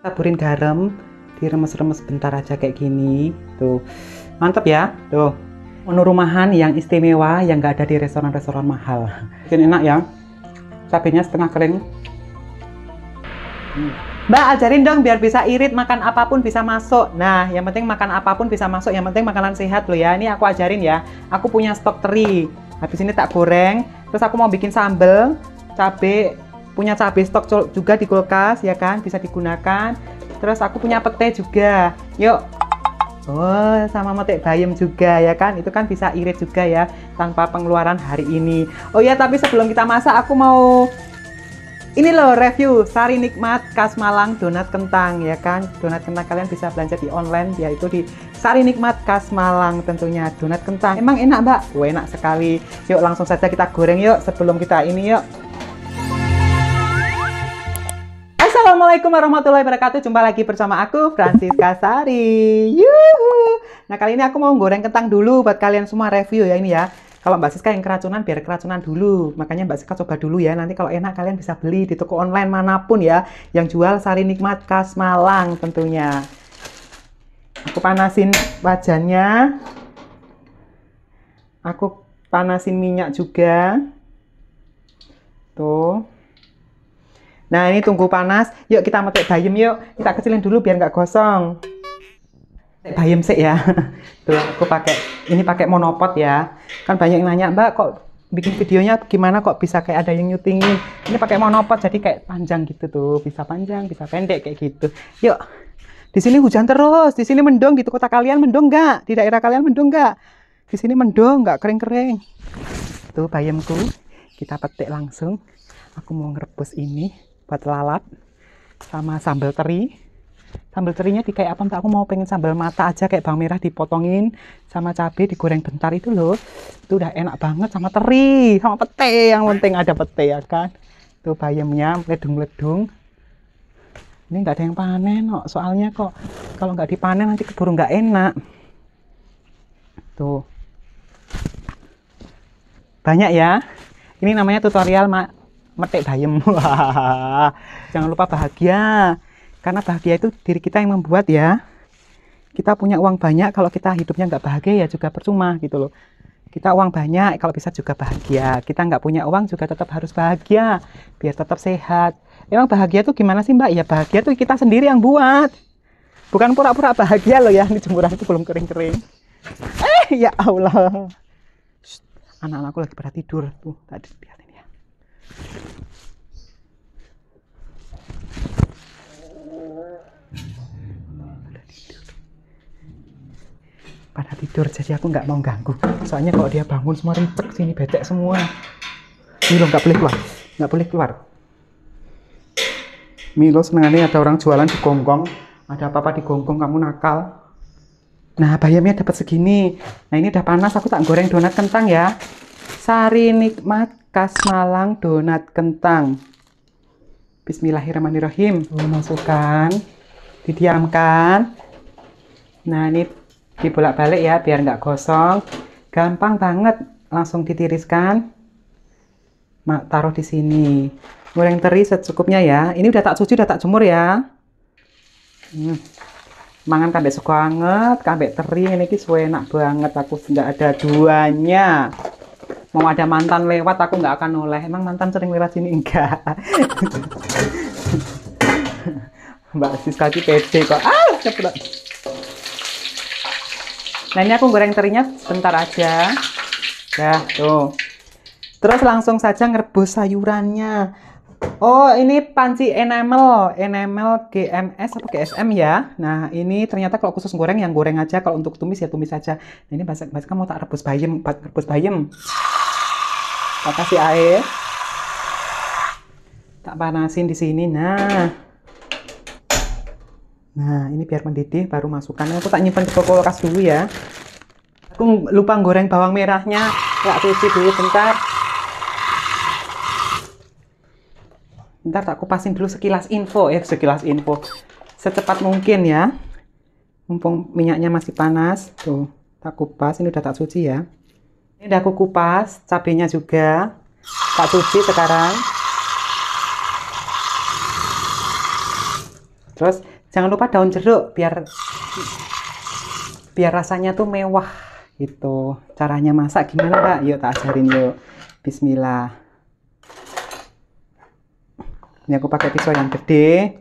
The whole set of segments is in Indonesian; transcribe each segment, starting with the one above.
taburin garam diremes-remes sebentar aja kayak gini tuh mantep ya tuh menu rumahan yang istimewa yang nggak ada di restoran-restoran mahal bikin enak ya cabenya setengah kering hmm. Mbak ajarin dong biar bisa irit makan apapun bisa masuk. Nah, yang penting makan apapun bisa masuk, yang penting makanan sehat loh ya. Ini aku ajarin ya. Aku punya stok teri. Habis ini tak goreng, terus aku mau bikin sambel, cabai punya cabai stok juga di kulkas ya kan bisa digunakan terus aku punya pete juga yuk Oh, sama metik bayam juga ya kan? Itu kan bisa irit juga ya tanpa pengeluaran hari ini. Oh ya, tapi sebelum kita masak aku mau ini loh review Sari Nikmat Khas Malang donat kentang ya kan donat kentang kalian bisa belanja di online yaitu di Sari Nikmat Khas Malang tentunya donat kentang emang enak mbak? Wah enak sekali yuk langsung saja kita goreng yuk sebelum kita ini yuk Assalamualaikum warahmatullahi wabarakatuh. Jumpa lagi bersama aku Francisca Sari. Yuhu. Nah, kali ini aku mau goreng kentang dulu buat kalian semua review ya ini ya. Kalau Mbak Siska yang keracunan biar keracunan dulu. Makanya Mbak Siska coba dulu ya. Nanti kalau enak kalian bisa beli di toko online manapun ya yang jual Sari Nikmat khas Malang tentunya. Aku panasin wajannya. Aku panasin minyak juga. Tuh. Nah ini tunggu panas, yuk kita metik bayam yuk. Kita kecilin dulu biar nggak gosong. Metik bayam sih ya. Tuh aku pakai ini pakai monopod ya. Kan banyak yang nanya Mbak kok bikin videonya gimana kok bisa kayak ada yang nyutingin. Ini pakai monopod jadi kayak panjang gitu tuh, bisa panjang, bisa pendek kayak gitu. Yuk. Di sini hujan terus, di sini mendung, di kota kalian mendung nggak? Di daerah kalian mendung nggak? Di sini mendung nggak kering-kering. Tuh bayamku, kita petik langsung. Aku mau ngerebus ini buat lalat sama sambal teri sambal terinya di kayak apa entah aku mau pengen sambal mata aja kayak bawang merah dipotongin sama cabe digoreng bentar itu loh itu udah enak banget sama teri sama pete yang penting ada pete ya kan tuh bayamnya ledung-ledung ini nggak ada yang panen kok soalnya kok kalau nggak dipanen nanti keburu nggak enak tuh banyak ya ini namanya tutorial metik bayam jangan lupa bahagia karena bahagia itu diri kita yang membuat ya kita punya uang banyak kalau kita hidupnya nggak bahagia ya juga percuma gitu loh kita uang banyak kalau bisa juga bahagia kita nggak punya uang juga tetap harus bahagia biar tetap sehat emang bahagia tuh gimana sih mbak ya bahagia tuh kita sendiri yang buat bukan pura-pura bahagia loh ya ini jemuran itu belum kering-kering eh ya Allah anak-anakku lagi pada tidur tuh tadi pada tidur jadi aku nggak mau ganggu soalnya kalau dia bangun semua ribet sini betek semua Milo nggak boleh keluar nggak boleh keluar Milo senengannya ada orang jualan di gonggong ada apa-apa di gonggong kamu nakal nah bayamnya dapat segini nah ini udah panas aku tak goreng donat kentang ya sari nikmat khas Malang donat kentang. Bismillahirrahmanirrahim. Oh, masukkan, didiamkan. Nah ini dibolak-balik ya biar nggak gosong. Gampang banget, langsung ditiriskan. Mak taruh di sini. Goreng teri secukupnya ya. Ini udah tak cuci, udah tak jemur ya. Hmm. Mangan kambek suka banget, kambek teri ini suwe enak banget. Aku nggak ada duanya mau ada mantan lewat aku nggak akan noleh emang mantan sering lewat sini enggak Mbak Siska itu pede kok ah ceplok nah ini aku goreng terinya sebentar aja ya tuh terus langsung saja ngerebus sayurannya Oh, ini panci enamel, enamel GMS atau GSM ya. Nah, ini ternyata kalau khusus goreng yang goreng aja, kalau untuk tumis ya tumis aja. Nah, ini bahasa, bahasa kamu tak rebus bayam, rebus bayam kita kasih air tak panasin di sini nah nah ini biar mendidih baru masukkan aku tak nyimpan ke kulkas dulu ya aku lupa goreng bawang merahnya tak cuci dulu bentar bentar tak kupasin dulu sekilas info ya sekilas info secepat mungkin ya mumpung minyaknya masih panas tuh tak kupas ini udah tak suci ya ini udah aku kupas cabenya juga tak cuci sekarang terus jangan lupa daun jeruk biar biar rasanya tuh mewah gitu caranya masak gimana pak? yuk tak ajarin yuk bismillah ini aku pakai pisau yang gede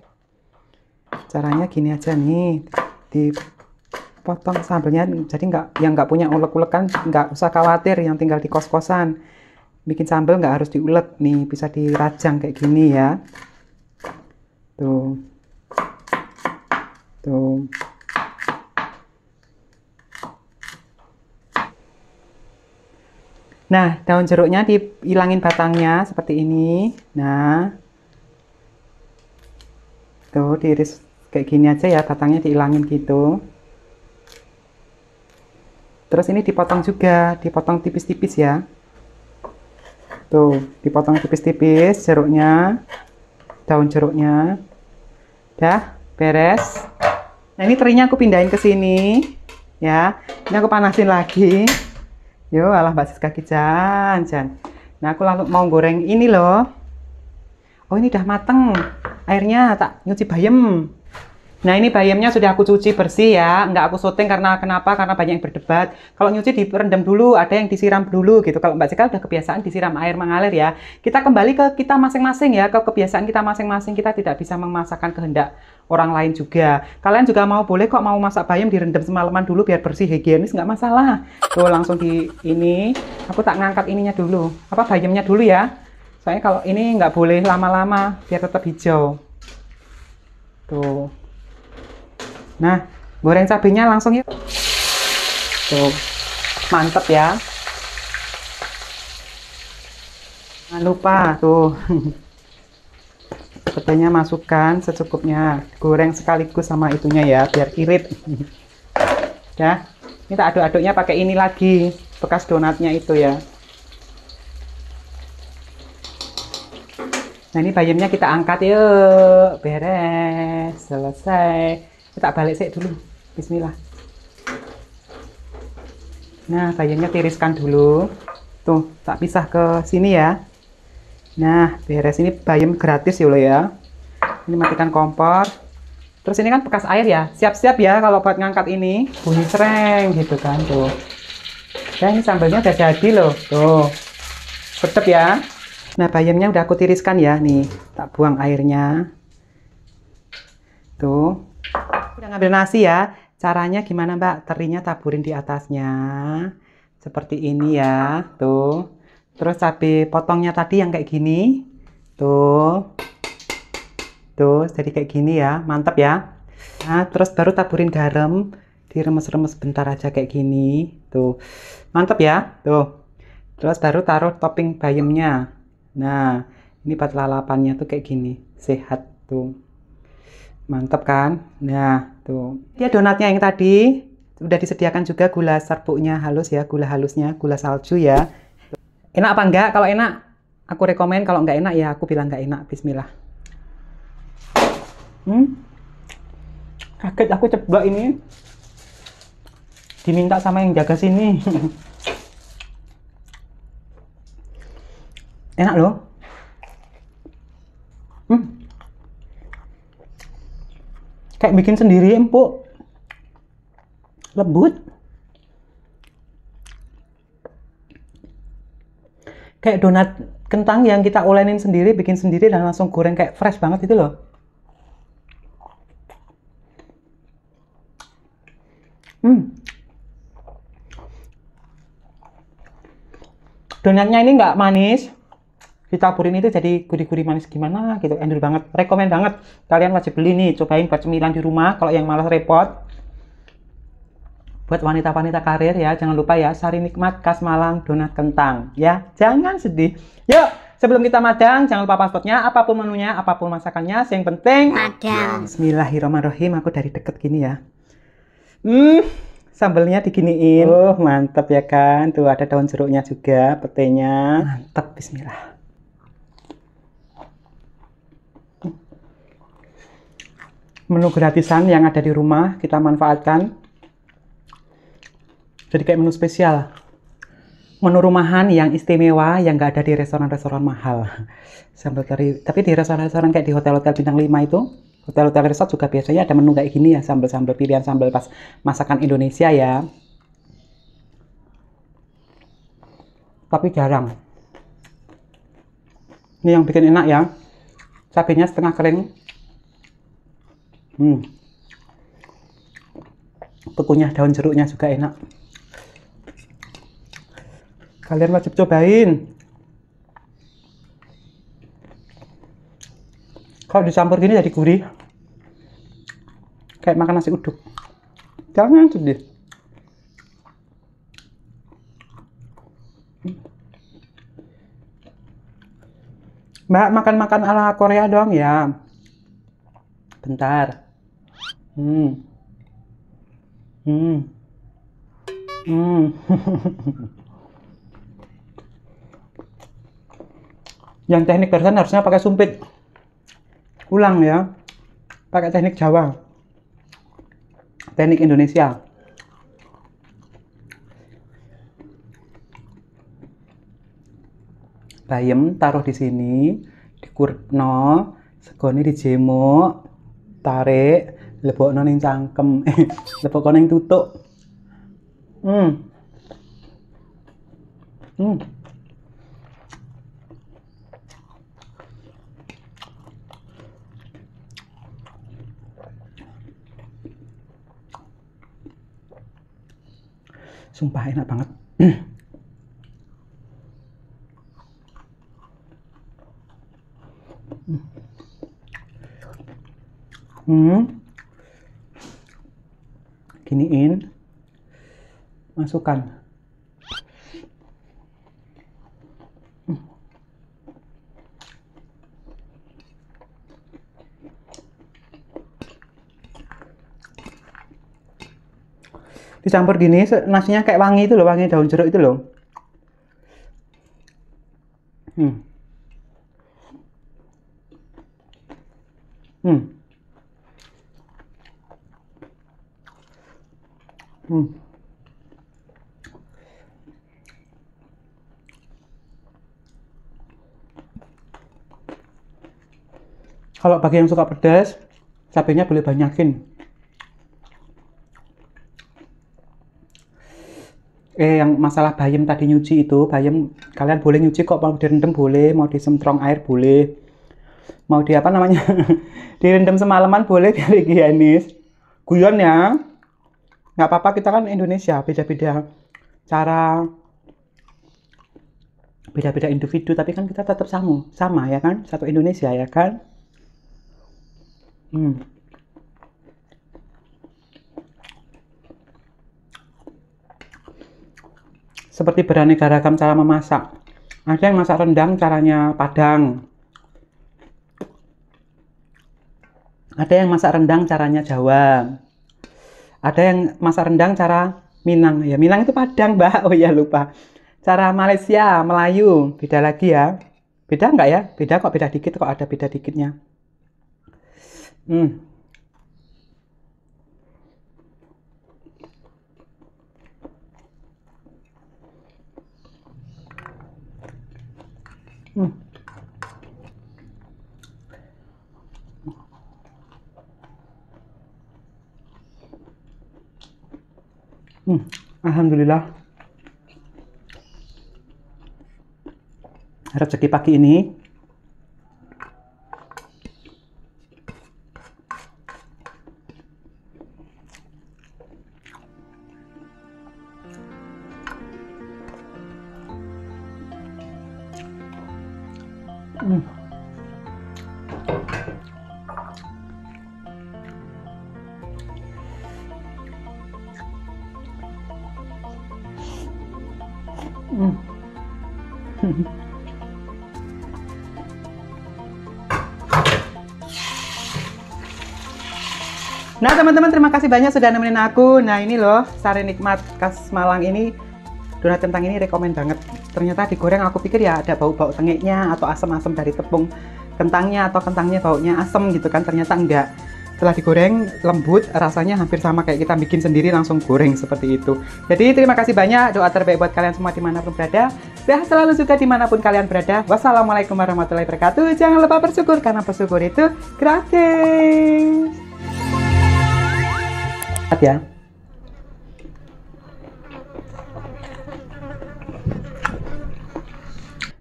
caranya gini aja nih di potong sambelnya jadi nggak yang nggak punya ulek-ulekan nggak usah khawatir yang tinggal di kos-kosan bikin sambel nggak harus diulek nih bisa dirajang kayak gini ya tuh tuh Nah, daun jeruknya dihilangin batangnya seperti ini. Nah, tuh diiris kayak gini aja ya, batangnya dihilangin gitu. Terus ini dipotong juga, dipotong tipis-tipis ya. Tuh, dipotong tipis-tipis jeruknya, daun jeruknya. Dah, beres. Nah, ini terinya aku pindahin ke sini ya. Ini aku panasin lagi. Yo, alah basis kaki jan, jan. Nah, aku lalu mau goreng ini loh. Oh, ini udah mateng. Airnya tak nyuci bayam. Nah ini bayamnya sudah aku cuci bersih ya, nggak aku syuting karena kenapa? Karena banyak yang berdebat. Kalau nyuci direndam dulu, ada yang disiram dulu gitu. Kalau Mbak Cika udah kebiasaan disiram air mengalir ya. Kita kembali ke kita masing-masing ya, ke kebiasaan kita masing-masing. Kita tidak bisa memasakkan kehendak orang lain juga. Kalian juga mau boleh kok mau masak bayam direndam semalaman dulu biar bersih higienis nggak masalah. Tuh langsung di ini, aku tak ngangkat ininya dulu. Apa bayamnya dulu ya? Soalnya kalau ini nggak boleh lama-lama biar tetap hijau. Tuh. Nah, goreng cabenya langsung yuk. Tuh, mantep ya. Jangan lupa tuh. Cabenya masukkan secukupnya. Goreng sekaligus sama itunya ya, biar irit. ya, kita aduk-aduknya pakai ini lagi, bekas donatnya itu ya. Nah ini bayamnya kita angkat yuk, beres, selesai kita ya, balik sih dulu bismillah nah bayamnya tiriskan dulu tuh tak pisah ke sini ya nah beres ini bayam gratis ya ya ini matikan kompor terus ini kan bekas air ya siap-siap ya kalau buat ngangkat ini bunyi sereng gitu kan tuh dan ini sambalnya udah jadi loh tuh sedap ya nah bayamnya udah aku tiriskan ya nih tak buang airnya tuh Udah ngambil nasi ya. Caranya gimana Mbak? Terinya taburin di atasnya. Seperti ini ya. Tuh. Terus cabai potongnya tadi yang kayak gini. Tuh. Tuh, jadi kayak gini ya. Mantap ya. Nah, terus baru taburin garam. Diremes-remes bentar aja kayak gini. Tuh. Mantap ya. Tuh. Terus baru taruh topping bayamnya. Nah, ini buat lalapannya tuh kayak gini. Sehat tuh. Mantap kan? Nah, tuh. Dia donatnya yang tadi sudah disediakan juga gula serbuknya halus ya, gula halusnya, gula salju ya. Enak apa enggak? Kalau enak, aku rekomen. Kalau enggak enak ya aku bilang enggak enak. Bismillah. Hmm? Kaget aku coba ini. Diminta sama yang jaga sini. enak loh. Hmm kayak bikin sendiri empuk lembut kayak donat kentang yang kita olenin sendiri bikin sendiri dan langsung goreng kayak fresh banget itu loh hmm. donatnya ini nggak manis ditaburin itu jadi gurih-gurih manis gimana gitu endul banget rekomend banget kalian wajib beli nih cobain buat cemilan di rumah kalau yang malas repot buat wanita-wanita karir ya jangan lupa ya sari nikmat khas Malang donat kentang ya jangan sedih yuk sebelum kita madang jangan lupa passwordnya apapun menunya apapun masakannya yang penting madang Bismillahirrahmanirrahim aku dari deket gini ya hmm sambelnya diginiin oh mantep ya kan tuh ada daun jeruknya juga petenya mantep Bismillah menu gratisan yang ada di rumah kita manfaatkan jadi kayak menu spesial menu rumahan yang istimewa yang nggak ada di restoran-restoran mahal sambil dari tapi di restoran-restoran kayak di hotel-hotel bintang 5 itu hotel-hotel resort juga biasanya ada menu kayak gini ya sambal-sambal pilihan sambal pas masakan Indonesia ya tapi jarang ini yang bikin enak ya cabenya setengah kering hmm. Pekunyah daun jeruknya juga enak. Kalian wajib cobain. Kalau dicampur gini jadi gurih. Kayak makan nasi uduk. Jangan sedih. Mbak, makan-makan ala Korea doang ya. Bentar. Hmm. Hmm. Hmm. Yang teknik barusan harusnya pakai sumpit. Ulang ya. Pakai teknik Jawa. Teknik Indonesia. bayem taruh di sini dikurno segoni dijemuk tarik lepo non ning sang kam lepo kon ning tuto mm mm Sumpah enak banget. Hmm. giniin masukkan dicampur gini nasinya kayak wangi itu loh wangi daun jeruk itu loh hmm hmm Hmm. Kalau bagi yang suka pedas, cabenya boleh banyakin. Eh, yang masalah bayam tadi nyuci itu, bayam kalian boleh nyuci kok, mau direndam boleh, mau disemprong air boleh, mau di apa namanya, direndam semalaman boleh biar higienis. Guyon ya nggak apa-apa kita kan Indonesia beda-beda cara beda-beda individu tapi kan kita tetap sama sama ya kan satu Indonesia ya kan hmm. seperti beraneka ragam cara memasak ada yang masak rendang caranya padang ada yang masak rendang caranya Jawa ada yang masak rendang cara Minang ya. Minang itu Padang, Mbak. Oh ya lupa. Cara Malaysia, Melayu, beda lagi ya. Beda nggak ya? Beda kok, beda dikit kok ada beda dikitnya. Hmm. Hmm. Hmm, Alhamdulillah. Rezeki pagi ini nah teman-teman terima kasih banyak sudah nemenin aku. Nah ini loh sari nikmat khas Malang ini donat kentang ini rekomen banget. Ternyata digoreng aku pikir ya ada bau-bau tengiknya atau asam-asam dari tepung kentangnya atau kentangnya baunya asam gitu kan ternyata enggak setelah digoreng lembut rasanya hampir sama kayak kita bikin sendiri langsung goreng seperti itu jadi terima kasih banyak doa terbaik buat kalian semua dimanapun berada sehat selalu suka dimanapun kalian berada wassalamualaikum warahmatullahi wabarakatuh jangan lupa bersyukur karena bersyukur itu gratis ya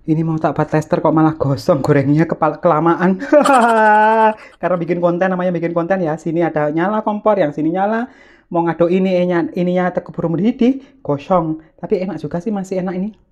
ini mau tak buat tester kok malah gosong gorengnya kepala kelamaan karena bikin konten namanya bikin konten ya sini ada nyala kompor yang sini nyala mau ngaduk ini ininya ininya terkeburu mendidih gosong tapi enak juga sih masih enak ini